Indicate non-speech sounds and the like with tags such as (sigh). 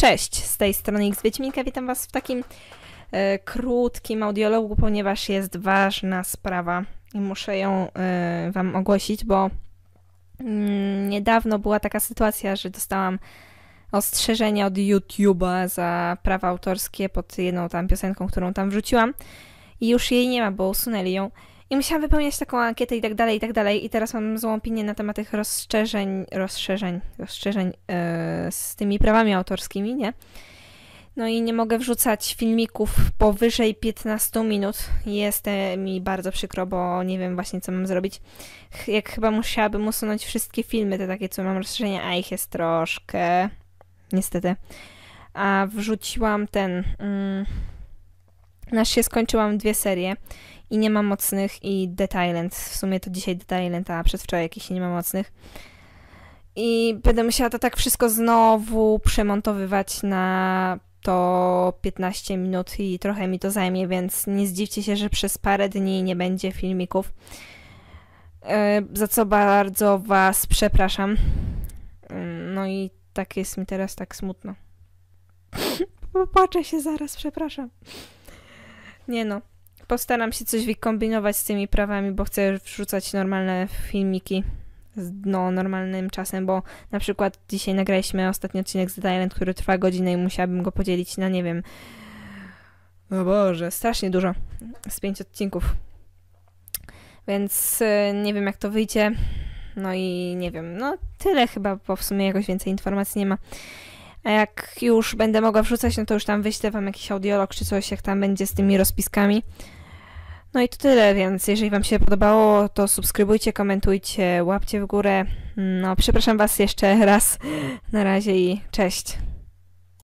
Cześć, z tej strony X Wiedźminka, witam Was w takim e, krótkim audiologu, ponieważ jest ważna sprawa i muszę ją e, Wam ogłosić, bo mm, niedawno była taka sytuacja, że dostałam ostrzeżenie od YouTube'a za prawa autorskie pod jedną tam piosenką, którą tam wrzuciłam i już jej nie ma, bo usunęli ją. I musiałam wypełniać taką ankietę i tak dalej, i tak dalej. I teraz mam złą opinię na temat tych rozszerzeń, rozszerzeń, rozszerzeń yy, z tymi prawami autorskimi, nie? No i nie mogę wrzucać filmików powyżej 15 minut. Jest mi bardzo przykro, bo nie wiem właśnie, co mam zrobić. Jak chyba musiałabym usunąć wszystkie filmy, te takie, co mam rozszerzenie. a ich jest troszkę. Niestety. A wrzuciłam ten. Mm, na znaczy się skończyłam dwie serie i nie ma mocnych i Dead W sumie to dzisiaj Dead Island, a przedwczoraj jakiś nie ma mocnych. I będę musiała to tak wszystko znowu przemontowywać na to 15 minut i trochę mi to zajmie, więc nie zdziwcie się, że przez parę dni nie będzie filmików. E, za co bardzo Was przepraszam. Mm, no i tak jest mi teraz tak smutno. (laughs) Popatrzę się zaraz, przepraszam. Nie no postaram się coś wykombinować z tymi prawami, bo chcę wrzucać normalne filmiki z no, normalnym czasem, bo na przykład dzisiaj nagraliśmy ostatni odcinek z Thailand, który trwa godzinę i musiałabym go podzielić na, nie wiem, o Boże, strasznie dużo, z pięć odcinków. Więc y, nie wiem, jak to wyjdzie. No i nie wiem, no tyle chyba, bo w sumie jakoś więcej informacji nie ma. A jak już będę mogła wrzucać, no to już tam wyślę wam jakiś audiolog czy coś, jak tam będzie z tymi rozpiskami. No i to tyle, więc jeżeli Wam się podobało, to subskrybujcie, komentujcie, łapcie w górę. No, przepraszam Was jeszcze raz. Na razie i cześć.